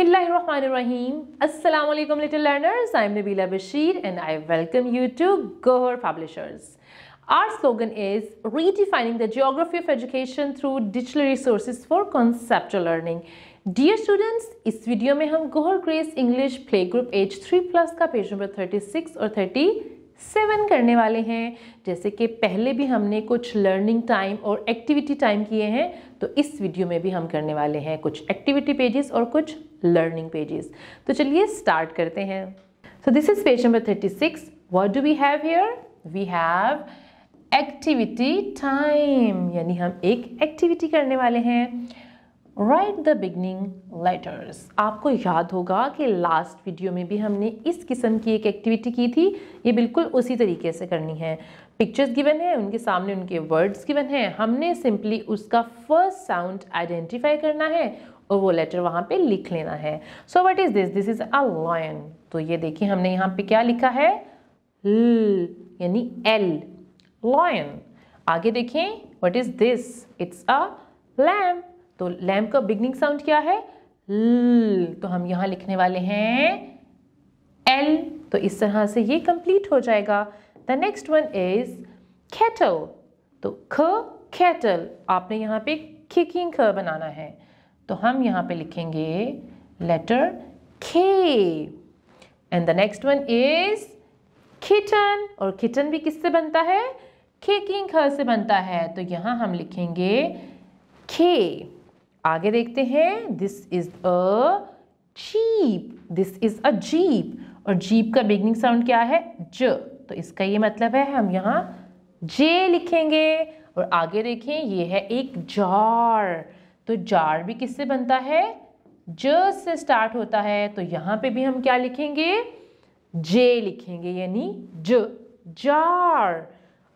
Bismillahirrahmanirrahim. Assalamu alaikum little learners. I'm Nabila Bashir and I welcome you to Gohar Publishers. Our slogan is redefining the geography of education through digital resources for conceptual learning. Dear students, इस video में हम Gohar Grace English Playgroup, age three plus, ka page number 36 or 30 seven करने वाले हैं जैसे कि पहले भी हमने कुछ लर्निंग टाइम और एक्टिविटी टाइम किए हैं तो इस वीडियो में भी हम करने वाले हैं कुछ एक्टिविटी पेजेस और कुछ लर्निंग पेजेस तो चलिए स्टार्ट करते हैं so this is page number thirty six what do we have here we have activity time यानी हम एक एक्टिविटी करने वाले हैं राइट द बिगनिंग लेटर्स आपको याद होगा कि लास्ट वीडियो में भी हमने इस किस्म की एक एक्टिविटी की थी ये बिल्कुल उसी तरीके से करनी है पिक्चर्स गिवन है उनके सामने उनके वर्ड्स गिवन है हमने सिंपली उसका फर्स्ट साउंड आइडेंटिफाई करना है और वो लेटर वहाँ पे लिख लेना है so what is this this is a lion तो ये देखिए हमने यहाँ पे क्या लिखा है ल यानी एल लॉयन आगे देखें what is this it's a lamb तो लैम्प का बिगनिंग साउंड क्या है ल तो हम यहां लिखने वाले हैं एल तो इस तरह से ये कंप्लीट हो जाएगा the next one is kettle तो ख खेटल आपने यहां पे किकिंग ख बनाना है तो हम यहां पे लिखेंगे लेटर खे and the next one is kitten और किटन भी किससे बनता है किंग ख से बनता है तो यहां हम लिखेंगे खे आगे देखते हैं this is a jeep this is a jeep और जीप का बिगनिंग साउंड क्या है ज तो इसका ये मतलब है हम यहाँ जे लिखेंगे और आगे देखें ये है एक जार तो जार भी किससे बनता है ज से स्टार्ट होता है तो यहाँ पे भी हम क्या लिखेंगे जे लिखेंगे यानी ज जार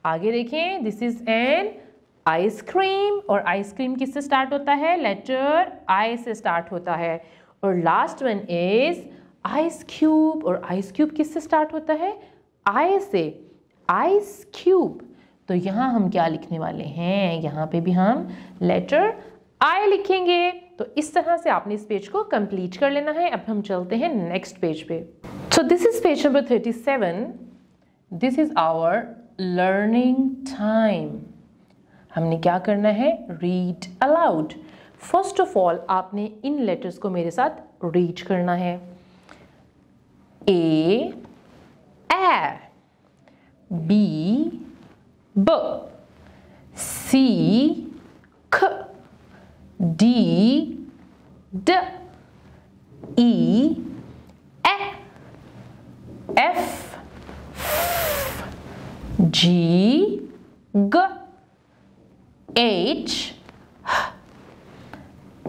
आगे देखें दिस इज एन आइसक्रीम और आइसक्रीम किससे स्टार्ट होता है लेटर आई से स्टार्ट होता है और last one is ice cube और आइस क्यूब किससे स्टार्ट होता है आई से आइस क्यूब तो यहाँ हम क्या लिखने वाले हैं यहाँ पे भी हम लेटर आई लिखेंगे तो इस तरह से आपने इस पेज को कंप्लीट कर लेना है अब हम चलते हैं नेक्स्ट पेज पे so this is page number thirty seven this is our learning time हमने क्या करना है read aloud first of all आपने इन लेटर्स को मेरे साथ रीड करना है ए ए बी ब सी ख डी ड ई ए एफ जी ग H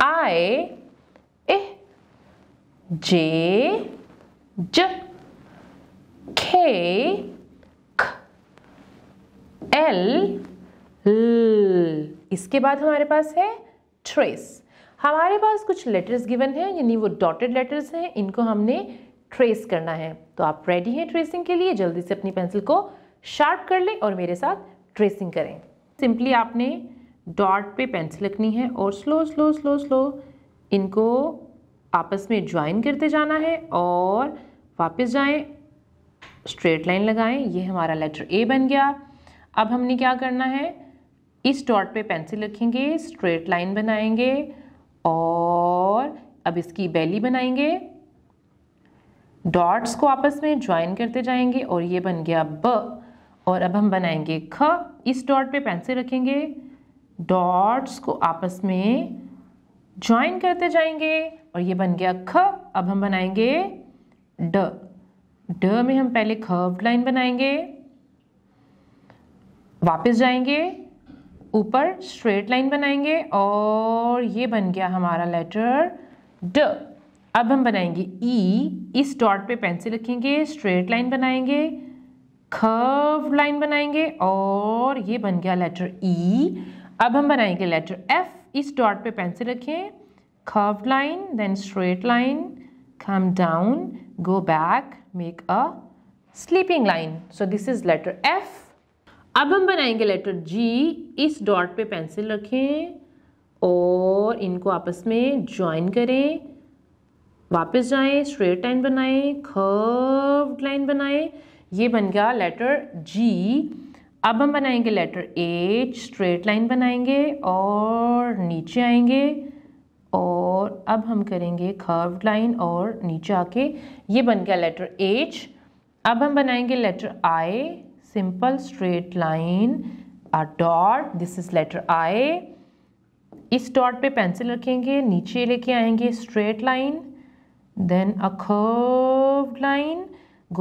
I I J J K K L L इसके बाद हमारे पास है ट्रेस हमारे पास कुछ लेटर्स गिवन हैं यानी वो डॉटेड लेटर्स हैं इनको हमने ट्रेस करना है तो आप रेडी हैं ट्रेसिंग के लिए जल्दी से अपनी पेंसिल को शार्प कर लें और मेरे साथ ट्रेसिंग करें सिंपली आपने डॉट पे पेंसिल रखनी है और स्लो स्लो स्लो स्लो इनको आपस में ज्वाइन करते जाना है और वापस जाएं स्ट्रेट लाइन लगाएं ये हमारा लेटर ए बन गया अब हमने क्या करना है इस डॉट पे पेंसिल रखेंगे स्ट्रेट लाइन बनाएंगे और अब इसकी बेली बनाएंगे डॉट्स को आपस में ज्वाइन करते जाएंगे और ये बन गया ब और अब हम बनाएंगे ख इस डॉट पे पेंसिल रखेंगे डॉट्स को आपस में ज्वाइन करते जाएंगे और ये बन गया ख अब हम बनाएंगे ड ड में हम पहले कर्व्ड लाइन बनाएंगे वापस जाएंगे ऊपर स्ट्रेट लाइन बनाएंगे और ये बन गया हमारा लेटर ड अब हम बनाएंगे ई e, इस डॉट पे पेंसिल रखेंगे स्ट्रेट लाइन बनाएंगे कर्व लाइन बनाएंगे और ये बन गया लेटर ई e. अब हम बनाएंगे लेटर एफ इस डॉट पे पेंसिल रखें curve line then straight line come down go back make a sleeping line so this is letter F अब हम बनाएंगे लेटर जी इस डॉट पे पेंसिल रखें और इनको आपस में ज्वाइन करें वापस जाएं स्ट्रेट लाइन बनाएं कर्व लाइन बनाएं ये बन गया लेटर जी अब हम बनाएंगे लेटर एच स्ट्रेट लाइन बनाएंगे और नीचे आएंगे और अब हम करेंगे खर्व लाइन और नीचे आके ये बन गया लेटर एच अब हम बनाएंगे letter I simple straight line a dot this is letter I इस डॉट पे पेंसिल रखेंगे नीचे लेके आएंगे straight line then a curve line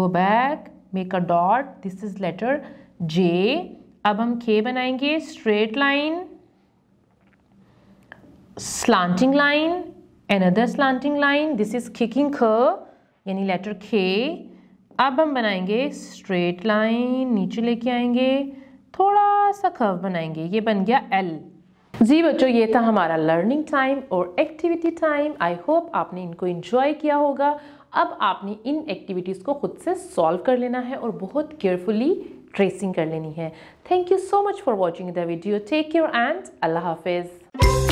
go back make a dot this is letter J अब हम के बनाएंगे straight line slanting line another slanting line this is kicking ख यानी लेटर K अब हम बनाएंगे स्ट्रेट लाइन नीचे लेके आएंगे थोड़ा सा ख बनाएंगे ये बन गया L जी बच्चों ये था हमारा लर्निंग टाइम और एक्टिविटी टाइम आई होप आपने इनको इन्जॉय किया होगा अब आपने इन एक्टिविटीज़ को खुद से सॉल्व कर लेना है और बहुत केयरफुली ट्रेसिंग कर लेनी है thank you so much for watching the video take care and अल्लाह हाफिज़